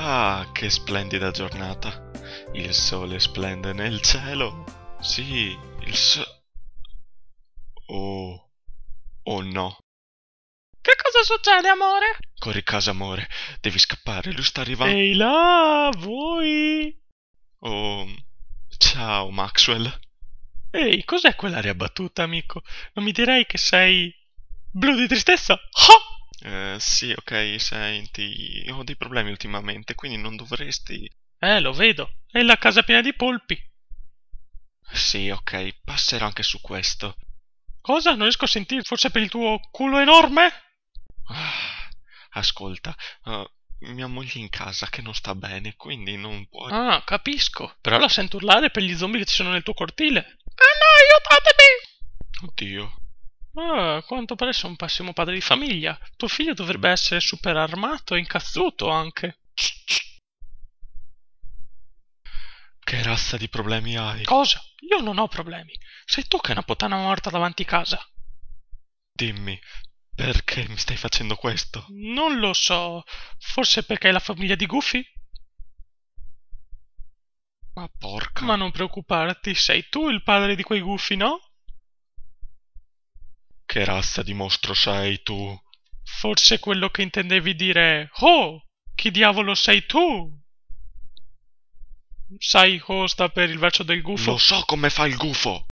Ah, che splendida giornata. Il sole splende nel cielo. Sì, il sole... Oh... Oh no. Che cosa succede, amore? Corri casa, amore. Devi scappare, lui sta arrivando. Ehi là, voi! Oh... Ciao, Maxwell. Ehi, cos'è quell'aria battuta, amico? Non mi direi che sei... Blu di tristezza? Oh! Eh, sì, ok, senti, ho dei problemi ultimamente, quindi non dovresti... Eh, lo vedo, è la casa piena di polpi. Sì, ok, passerò anche su questo. Cosa? Non riesco a sentire, forse per il tuo culo enorme? Ah, ascolta, uh, mia moglie in casa che non sta bene, quindi non può... Ah, capisco, però la sento urlare per gli zombie che ci sono nel tuo cortile. Ah no, aiutatemi! Oddio, ma ah, quanto pare son pessimo padre di famiglia. Tuo figlio dovrebbe essere super armato e incazzuto anche. Che razza di problemi hai? Cosa? Io non ho problemi. Sei tu che è una puttana morta davanti casa. Dimmi, perché mi stai facendo questo? Non lo so. Forse perché è la famiglia di Goofy? Ma porca. Ma non preoccuparti, sei tu il padre di quei Goofy, no? Che razza di mostro sei tu? Forse quello che intendevi dire è Oh! Chi diavolo sei tu? Sai, ho sta per il verso del gufo. Lo so come fa il gufo.